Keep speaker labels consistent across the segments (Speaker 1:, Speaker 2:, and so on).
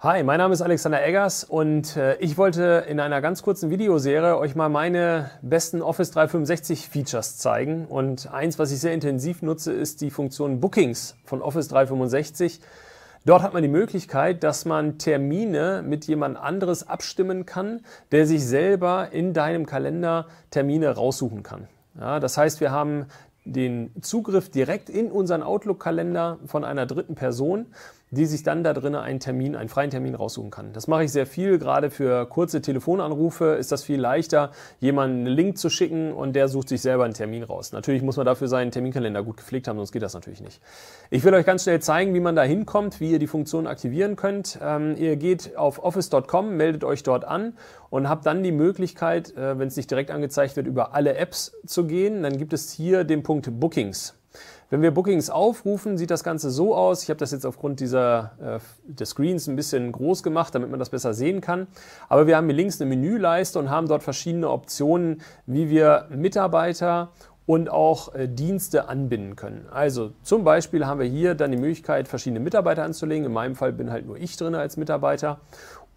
Speaker 1: Hi, mein Name ist Alexander Eggers und äh, ich wollte in einer ganz kurzen Videoserie euch mal meine besten Office 365 Features zeigen. Und eins, was ich sehr intensiv nutze, ist die Funktion Bookings von Office 365. Dort hat man die Möglichkeit, dass man Termine mit jemand anderes abstimmen kann, der sich selber in deinem Kalender Termine raussuchen kann. Ja, das heißt, wir haben den Zugriff direkt in unseren Outlook-Kalender von einer dritten Person die sich dann da drinnen einen Termin, einen freien Termin raussuchen kann. Das mache ich sehr viel, gerade für kurze Telefonanrufe ist das viel leichter, jemanden einen Link zu schicken und der sucht sich selber einen Termin raus. Natürlich muss man dafür seinen Terminkalender gut gepflegt haben, sonst geht das natürlich nicht. Ich will euch ganz schnell zeigen, wie man da hinkommt, wie ihr die Funktion aktivieren könnt. Ähm, ihr geht auf office.com, meldet euch dort an und habt dann die Möglichkeit, äh, wenn es nicht direkt angezeigt wird, über alle Apps zu gehen. Dann gibt es hier den Punkt Bookings. Wenn wir Bookings aufrufen, sieht das Ganze so aus. Ich habe das jetzt aufgrund dieser, äh, des Screens ein bisschen groß gemacht, damit man das besser sehen kann. Aber wir haben hier links eine Menüleiste und haben dort verschiedene Optionen, wie wir Mitarbeiter und auch äh, Dienste anbinden können. Also zum Beispiel haben wir hier dann die Möglichkeit, verschiedene Mitarbeiter anzulegen. In meinem Fall bin halt nur ich drin als Mitarbeiter.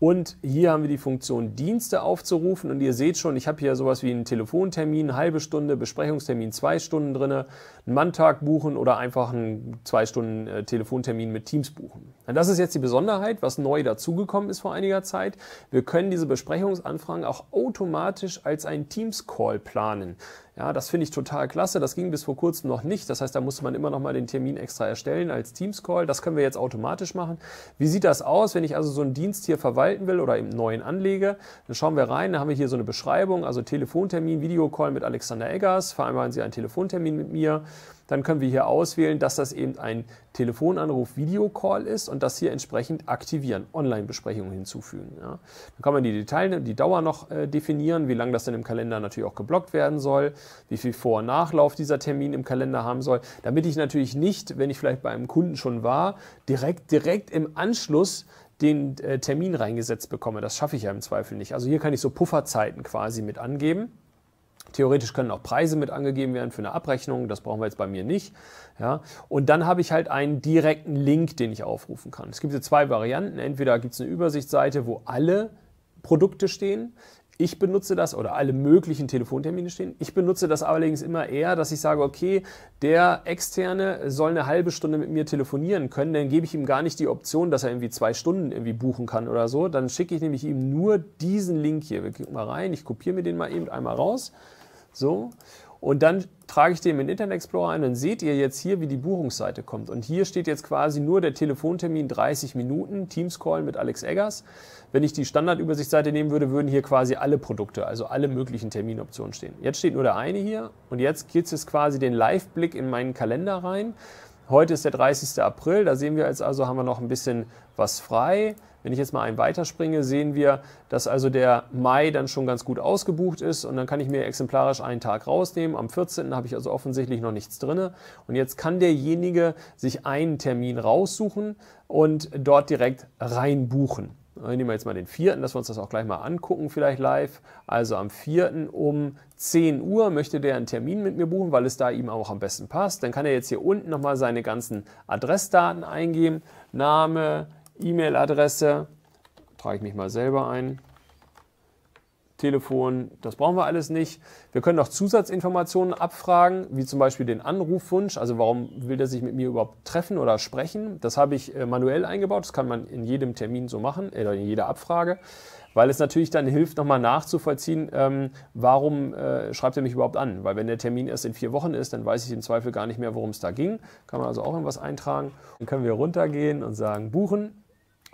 Speaker 1: Und hier haben wir die Funktion Dienste aufzurufen. Und ihr seht schon, ich habe hier sowas wie einen Telefontermin, eine halbe Stunde, Besprechungstermin zwei Stunden drin, einen Manntag buchen oder einfach einen zwei Stunden äh, Telefontermin mit Teams buchen das ist jetzt die Besonderheit, was neu dazugekommen ist vor einiger Zeit. Wir können diese Besprechungsanfragen auch automatisch als einen Teams-Call planen. Ja, das finde ich total klasse. Das ging bis vor kurzem noch nicht. Das heißt, da musste man immer noch mal den Termin extra erstellen als Teams-Call. Das können wir jetzt automatisch machen. Wie sieht das aus, wenn ich also so einen Dienst hier verwalten will oder im neuen anlege? Dann schauen wir rein. Dann haben wir hier so eine Beschreibung, also Telefontermin, Videocall mit Alexander Eggers. Vereinbaren Sie einen Telefontermin mit mir dann können wir hier auswählen, dass das eben ein Telefonanruf Videocall ist und das hier entsprechend aktivieren, Online-Besprechungen hinzufügen. Ja. Dann kann man die Details, die Dauer noch äh, definieren, wie lange das denn im Kalender natürlich auch geblockt werden soll, wie viel Vor- und Nachlauf dieser Termin im Kalender haben soll, damit ich natürlich nicht, wenn ich vielleicht bei einem Kunden schon war, direkt, direkt im Anschluss den äh, Termin reingesetzt bekomme. Das schaffe ich ja im Zweifel nicht. Also hier kann ich so Pufferzeiten quasi mit angeben. Theoretisch können auch Preise mit angegeben werden für eine Abrechnung, das brauchen wir jetzt bei mir nicht. Ja. Und dann habe ich halt einen direkten Link, den ich aufrufen kann. Es gibt hier zwei Varianten. Entweder gibt es eine Übersichtsseite, wo alle Produkte stehen. Ich benutze das oder alle möglichen Telefontermine stehen. Ich benutze das allerdings immer eher, dass ich sage, okay, der Externe soll eine halbe Stunde mit mir telefonieren können, dann gebe ich ihm gar nicht die Option, dass er irgendwie zwei Stunden irgendwie buchen kann oder so. Dann schicke ich nämlich ihm nur diesen Link hier. Wir klicken mal rein, ich kopiere mir den mal eben einmal raus. So. Und dann trage ich den in Internet Explorer ein, dann seht ihr jetzt hier, wie die Buchungsseite kommt. Und hier steht jetzt quasi nur der Telefontermin 30 Minuten, Teams Call mit Alex Eggers. Wenn ich die Standardübersichtsseite nehmen würde, würden hier quasi alle Produkte, also alle möglichen Terminoptionen stehen. Jetzt steht nur der eine hier und jetzt geht es quasi den Live-Blick in meinen Kalender rein. Heute ist der 30. April, da sehen wir jetzt also, haben wir noch ein bisschen was frei. Wenn ich jetzt mal einen weiterspringe, sehen wir, dass also der Mai dann schon ganz gut ausgebucht ist und dann kann ich mir exemplarisch einen Tag rausnehmen. Am 14. habe ich also offensichtlich noch nichts drin. Und jetzt kann derjenige sich einen Termin raussuchen und dort direkt reinbuchen. Nehmen wir jetzt mal den 4., dass wir uns das auch gleich mal angucken, vielleicht live. Also am 4. um 10 Uhr möchte der einen Termin mit mir buchen, weil es da ihm auch am besten passt. Dann kann er jetzt hier unten nochmal seine ganzen Adressdaten eingeben. Name, E-Mail-Adresse, trage ich mich mal selber ein. Telefon, das brauchen wir alles nicht. Wir können auch Zusatzinformationen abfragen, wie zum Beispiel den Anrufwunsch, also warum will der sich mit mir überhaupt treffen oder sprechen. Das habe ich äh, manuell eingebaut, das kann man in jedem Termin so machen, äh, oder in jeder Abfrage, weil es natürlich dann hilft, nochmal nachzuvollziehen, ähm, warum äh, schreibt er mich überhaupt an. Weil wenn der Termin erst in vier Wochen ist, dann weiß ich im Zweifel gar nicht mehr, worum es da ging. Kann man also auch irgendwas eintragen. Dann können wir runtergehen und sagen, buchen.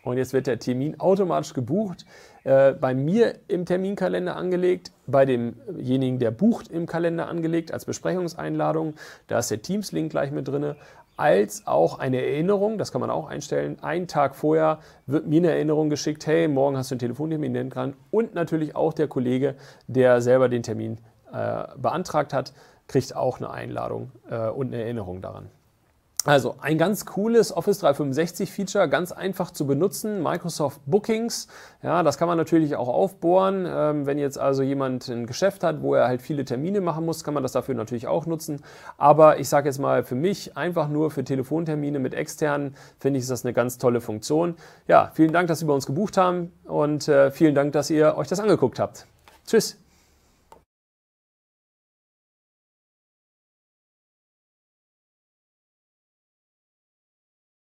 Speaker 1: Und jetzt wird der Termin automatisch gebucht, äh, bei mir im Terminkalender angelegt, bei demjenigen, der bucht, im Kalender angelegt als Besprechungseinladung. Da ist der Teams-Link gleich mit drin als auch eine Erinnerung, das kann man auch einstellen. Einen Tag vorher wird mir eine Erinnerung geschickt, hey, morgen hast du einen Telefontermin dran. Und natürlich auch der Kollege, der selber den Termin äh, beantragt hat, kriegt auch eine Einladung äh, und eine Erinnerung daran. Also ein ganz cooles Office 365 Feature, ganz einfach zu benutzen, Microsoft Bookings. Ja, das kann man natürlich auch aufbohren. Ähm, wenn jetzt also jemand ein Geschäft hat, wo er halt viele Termine machen muss, kann man das dafür natürlich auch nutzen. Aber ich sage jetzt mal, für mich einfach nur für Telefontermine mit externen, finde ich, ist das eine ganz tolle Funktion. Ja, vielen Dank, dass Sie bei uns gebucht haben und äh, vielen Dank, dass ihr euch das angeguckt habt. Tschüss.